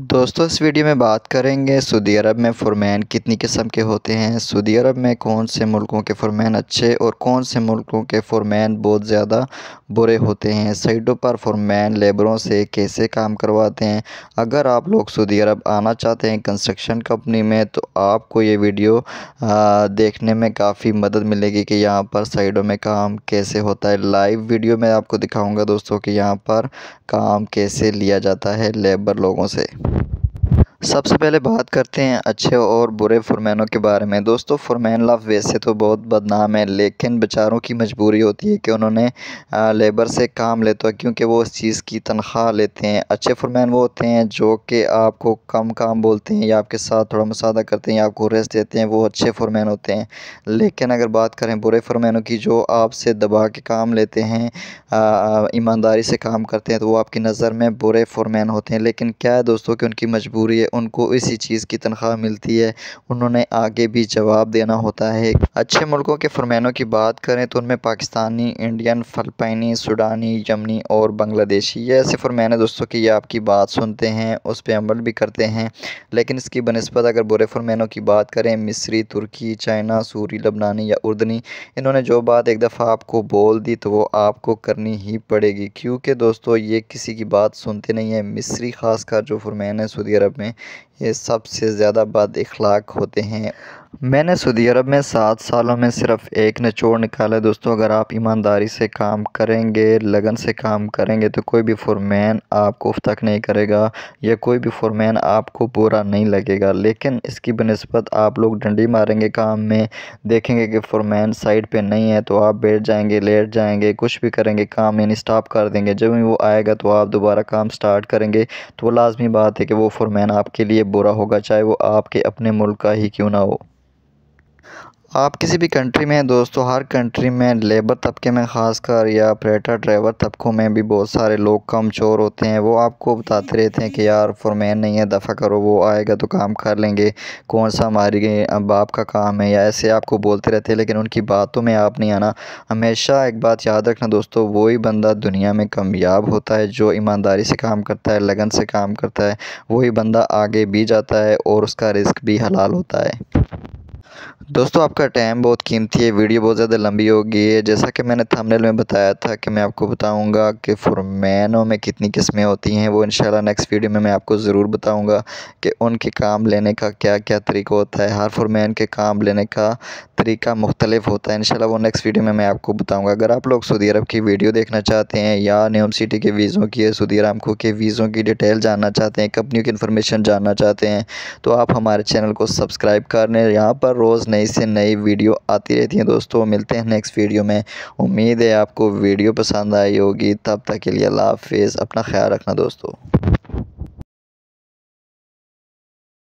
दोस्तों इस वीडियो में बात करेंगे सऊदी अरब में फुरमैन कितनी किस्म के होते हैं सऊदी अरब में कौन से मुल्कों के फुरमैन अच्छे और कौन से मुल्कों के फुरमैन बहुत ज़्यादा बुरे होते हैं साइटों पर फुरमैन लेबरों से कैसे काम करवाते हैं अगर आप लोग सऊदी अरब आना चाहते हैं कंस्ट्रक्शन कंपनी में तो आपको ये वीडियो देखने में काफ़ी मदद मिलेगी कि यहाँ पर साइडों में काम कैसे होता है लाइव वीडियो में आपको दिखाऊँगा दोस्तों कि यहाँ पर काम कैसे लिया जाता है लेबर लोगों से सबसे पहले बात करते हैं अच्छे और बुरे फुरमैनों के बारे में दोस्तों फुरमैन लफ वैसे तो बहुत बदनाम है लेकिन बेचारों की मजबूरी होती है कि उन्होंने लेबर से काम लेते हैं क्योंकि वो उस चीज़ की तनख्वाह लेते हैं अच्छे फुरमैन वो होते हैं जो कि आपको कम काम बोलते हैं या आपके साथ थोड़ा मुसादा करते हैं या आपको रेस्ट देते हैं वो अच्छे फुरमैन होते हैं लेकिन अगर बात करें बुरे फुरमैनों की जो आपसे दबा के काम लेते हैं ईमानदारी से काम करते हैं तो वो आपकी नज़र में बुरे फुरमैन होते हैं लेकिन क्या है दोस्तों कि उनकी मजबूरी है उनको इसी चीज़ की तनख्वाह मिलती है उन्होंने आगे भी जवाब देना होता है अच्छे मुल्कों के फरमानों की बात करें तो उनमें पाकिस्तानी इंडियन फलपाइनी सूडानी जमनी और बांग्लादेशी ये ऐसे फरमान है दोस्तों की ये आपकी बात सुनते हैं उस पर अमल भी करते हैं लेकिन इसकी बनस्बत अगर बुरे फरमानों की बात करें मिस्री तुर्की चाइना सूरी लबनानी या उर्दनी इन्होंने जो बात एक दफ़ा आपको बोल दी तो वो आपको करनी ही पड़ेगी क्योंकि दोस्तों ये किसी की बात सुनते नहीं है मिस्री खासकर जो फरमान है सऊदी अरब में ये सबसे ज़्यादा बद अखलाक होते हैं मैंने सऊदी अरब में सात सालों में सिर्फ एक नचोड़ निकाला दोस्तों अगर आप ईमानदारी से काम करेंगे लगन से काम करेंगे तो कोई भी फॉरमैन आपको तक नहीं करेगा या कोई भी फुरमैन आपको बुरा नहीं लगेगा लेकिन इसकी बनस्बत आप लोग डंडी मारेंगे काम में देखेंगे कि फॉरमैन साइड पर नहीं है तो आप बैठ जाएंगे लेट जाएंगे कुछ भी करेंगे काम यानी स्टॉप कर देंगे जब भी वो आएगा तो आप दोबारा काम स्टार्ट करेंगे तो लाजमी बात है कि वो फुरमैन आपके लिए बुरा होगा चाहे वो आपके अपने मुल्क का ही क्यों ना हो आप किसी भी कंट्री में दोस्तों हर कंट्री में लेबर तबके में ख़ासकर या ऑपरेटर ड्राइवर तबकों में भी बहुत सारे लोग कम चोर होते हैं वो आपको बताते रहते हैं कि यार फॉरमैन नहीं है दफ़ा करो वो आएगा तो काम कर लेंगे कौन सा हमारे बाप का काम है या ऐसे आपको बोलते रहते हैं लेकिन उनकी बातों में आप नहीं आना हमेशा एक बात याद रखना दोस्तों वही बंदा दुनिया में कामयाब होता है जो ईमानदारी से काम करता है लगन से काम करता है वही बंदा आगे भी जाता है और उसका रिस्क भी हलाल होता है दोस्तों आपका टाइम बहुत कीमती है वीडियो बहुत ज़्यादा लंबी होगी जैसा कि मैंने थंबनेल में बताया था कि मैं आपको बताऊंगा कि फुरमैनों में कितनी किस्में होती हैं वो इंशाल्लाह नेक्स्ट वीडियो में मैं आपको ज़रूर बताऊंगा कि उनके काम लेने का क्या क्या तरीका होता है हर फुरमैन के काम लेने का तरीका मुख्तलिफ होता है इनशाला वो नेक्स्ट वीडियो में मैं आपको बताऊंगा अगर आप लोग सऊदी अरब की वीडियो देखना चाहते हैं या न्यूम सिटी के वीज़ों की सऊदी को के वीज़ों की डिटेल जानना चाहते हैं कंपनियों की इन्फॉर्मेशन जानना चाहते हैं तो आप हमारे चैनल को सब्सक्राइब कर लें यहाँ पर रोज़ नई से नई वीडियो आती रहती हैं दोस्तों मिलते हैं नेक्स्ट वीडियो में उम्मीद है आपको वीडियो पसंद आई होगी तब तक के लिए अल्लाह हाफिज़ अपना ख्याल रखना दोस्तों